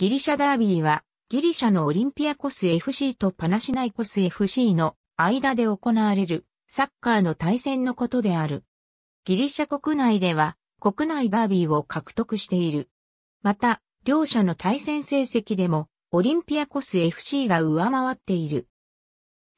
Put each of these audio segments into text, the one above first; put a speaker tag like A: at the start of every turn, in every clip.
A: ギリシャダービーは、ギリシャのオリンピアコス FC とパナシナイコス FC の間で行われるサッカーの対戦のことである。ギリシャ国内では国内ダービーを獲得している。また、両者の対戦成績でもオリンピアコス FC が上回っている。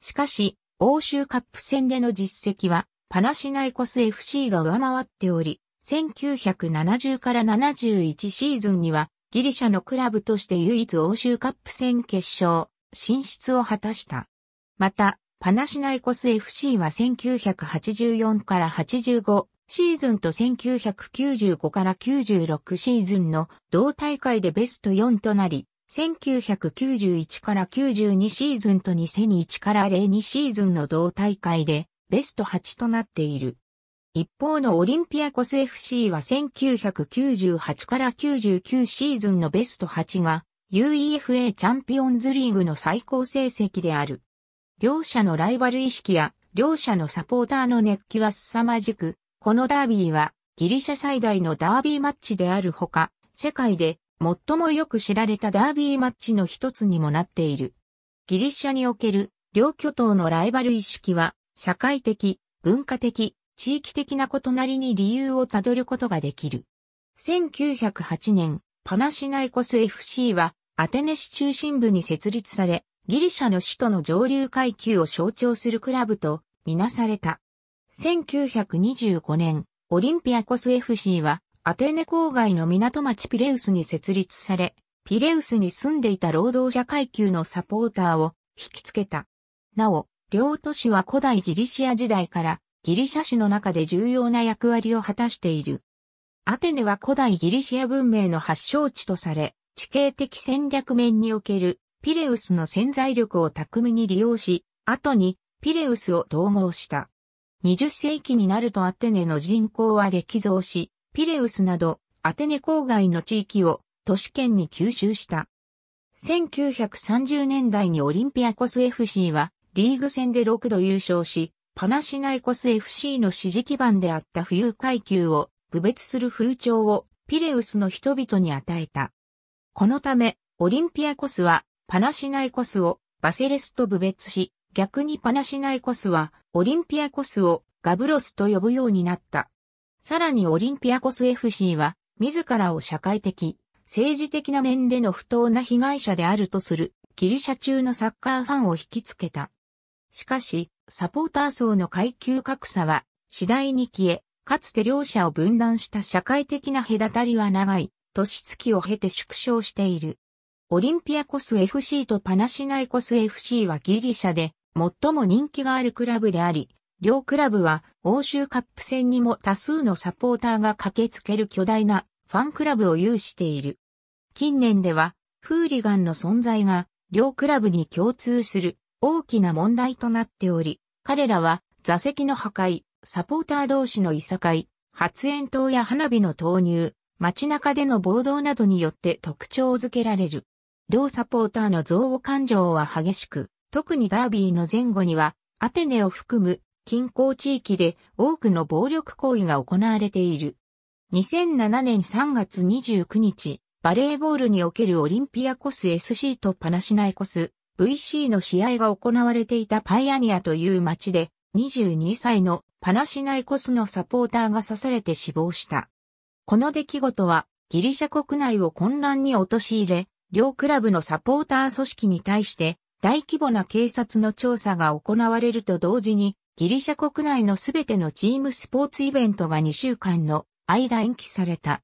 A: しかし、欧州カップ戦での実績はパナシナイコス FC が上回っており、1970から71シーズンにはギリシャのクラブとして唯一欧州カップ戦決勝、進出を果たした。また、パナシナイコス FC は1984から85シーズンと1995から96シーズンの同大会でベスト4となり、1991から92シーズンと2001から02シーズンの同大会でベスト8となっている。一方のオリンピアコス FC は1998から99シーズンのベスト8が UEFA チャンピオンズリーグの最高成績である。両者のライバル意識や両者のサポーターの熱気は凄まじく、このダービーはギリシャ最大のダービーマッチであるほか、世界で最もよく知られたダービーマッチの一つにもなっている。ギリシャにおける両巨頭のライバル意識は社会的、文化的、地域的な異なりに理由をたどることができる。1908年、パナシナイコス FC はアテネ市中心部に設立され、ギリシャの首都の上流階級を象徴するクラブとみなされた。1925年、オリンピアコス FC はアテネ郊外の港町ピレウスに設立され、ピレウスに住んでいた労働者階級のサポーターを引きつけた。なお、両都市は古代ギリシア時代からギリシャ史の中で重要な役割を果たしている。アテネは古代ギリシア文明の発祥地とされ、地形的戦略面におけるピレウスの潜在力を巧みに利用し、後にピレウスを統合した。20世紀になるとアテネの人口は激増し、ピレウスなどアテネ郊外の地域を都市圏に吸収した。1930年代にオリンピアコス FC はリーグ戦で6度優勝し、パナシナイコス FC の支持基盤であった富裕階級を、侮蔑する風潮を、ピレウスの人々に与えた。このため、オリンピアコスは、パナシナイコスを、バセレスと侮蔑し、逆にパナシナイコスは、オリンピアコスを、ガブロスと呼ぶようになった。さらにオリンピアコス FC は、自らを社会的、政治的な面での不当な被害者であるとする、ギリシャ中のサッカーファンを引きつけた。しかし、サポーター層の階級格差は次第に消え、かつて両者を分断した社会的な隔たりは長い、年月を経て縮小している。オリンピアコス FC とパナシナイコス FC はギリシャで最も人気があるクラブであり、両クラブは欧州カップ戦にも多数のサポーターが駆けつける巨大なファンクラブを有している。近年ではフーリガンの存在が両クラブに共通する大きな問題となっており、彼らは座席の破壊、サポーター同士のいさかい、発煙筒や花火の投入、街中での暴動などによって特徴づけられる。両サポーターの憎悪感情は激しく、特にダービーの前後には、アテネを含む近郊地域で多くの暴力行為が行われている。2007年3月29日、バレーボールにおけるオリンピアコス SC とパナシナイコス VC の試合が行われていたパイアニアという町で、22歳のパナシナイコスのサポーターが刺されて死亡した。この出来事はギリシャ国内を混乱に陥れ、両クラブのサポーター組織に対して大規模な警察の調査が行われると同時に、ギリシャ国内のすべてのチームスポーツイベントが2週間の間延期された。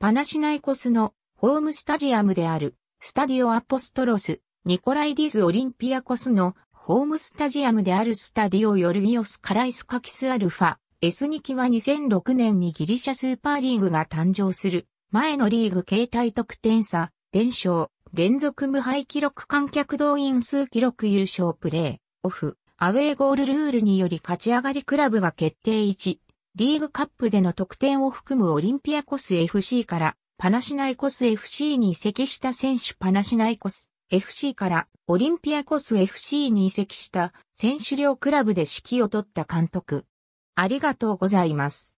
A: パナシナイコスのホームスタジアムであるスタディオアポストロスニコライディズ・オリンピアコスのホームスタジアムであるスタディオ・ヨルギオス・カライスカキス・アルファ、S ニキは2006年にギリシャスーパーリーグが誕生する前のリーグ形態得点差、連勝、連続無敗記録観客動員数記録優勝プレー、オフ、アウェーゴールルールにより勝ち上がりクラブが決定1、リーグカップでの得点を含むオリンピアコス FC からパナシナイコス FC に移籍した選手パナシナイコス FC からオリンピアコス FC に移籍した選手寮クラブで指揮を取った監督。ありがとうございます。